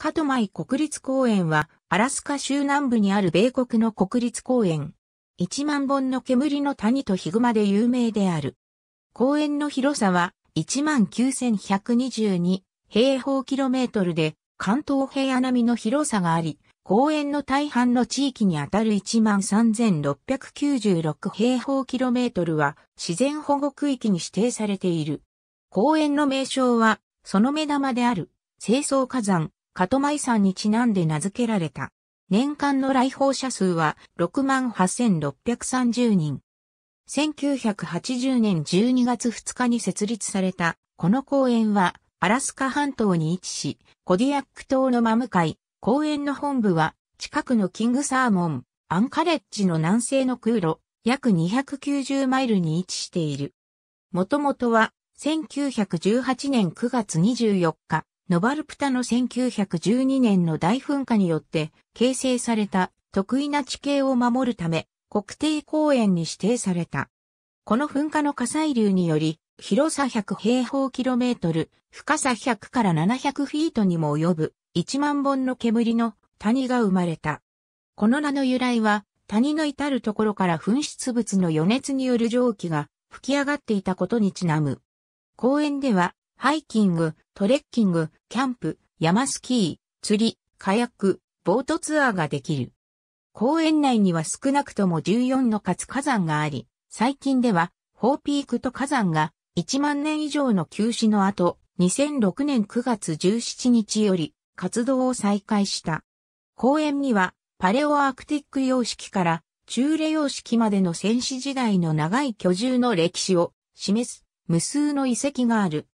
カトマイ国立公園は、アラスカ州南部にある米国の国立公園。1万本の煙の谷とヒグマで有名である。公園の広さは19,122平方キロメートルで、関東平野並みの広さがあり、公園の大半の地域にあたる13,696平方キロメートルは自然保護区域に指定されている。公園の名称は、その目玉である、清掃火山、カトマイ山にちなんで名付けられた。年間の来訪者数は68,630人。1980年12月2日に設立された、この公園は、アラスカ半島に位置し、コディアック島の真向かい、公園の本部は、近くのキングサーモン、アンカレッジの南西の空路、約290マイルに位置している。もともとは、1918年9月24日、ノバルプタの1912年の大噴火によって形成された特異な地形を守るため国定公園に指定された。この噴火の火砕流により広さ100平方キロメートル、深さ100から700フィートにも及ぶ1万本の煙の谷が生まれた。この名の由来は谷の至るところから噴出物の余熱による蒸気が吹き上がっていたことにちなむ。公園ではハイキング、トレッキング、キャンプ、山スキー、釣り、火薬、ボートツアーができる。公園内には少なくとも14の活火山があり、最近では、ホーピークと火山が1万年以上の休止の後、2006年9月17日より活動を再開した。公園にはパレオアークティック様式から中レ様式までの戦士時代の長い居住の歴史を示す無数の遺跡がある。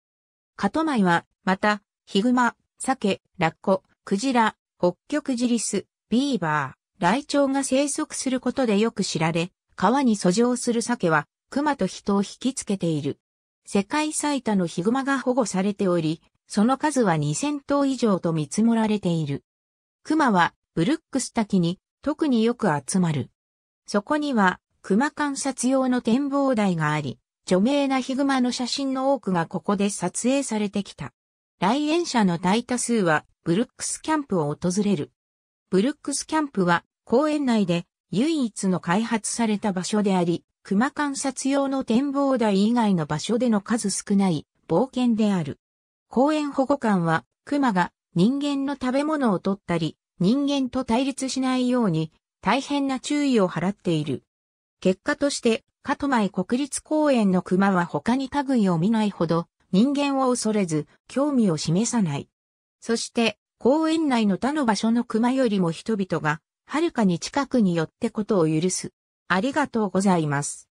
カトマイは、また、ヒグマ、サケ、ラッコ、クジラ、北極ジリス、ビーバー、ライチョウが生息することでよく知られ、川に遡上するサケは、熊と人を引きつけている。世界最多のヒグマが保護されており、その数は2000頭以上と見積もられている。熊は、ブルックス滝に、特によく集まる。そこには、熊観察用の展望台があり、著名なヒグマの写真の多くがここで撮影されてきた。来園者の大多数はブルックスキャンプを訪れる。ブルックスキャンプは公園内で唯一の開発された場所であり、熊観察用の展望台以外の場所での数少ない冒険である。公園保護官は熊が人間の食べ物を取ったり、人間と対立しないように大変な注意を払っている。結果として加マ前国立公園の熊は他に類を見ないほど人間を恐れず興味を示さない。そして公園内の他の場所の熊よりも人々がはるかに近くに寄ってことを許す。ありがとうございます。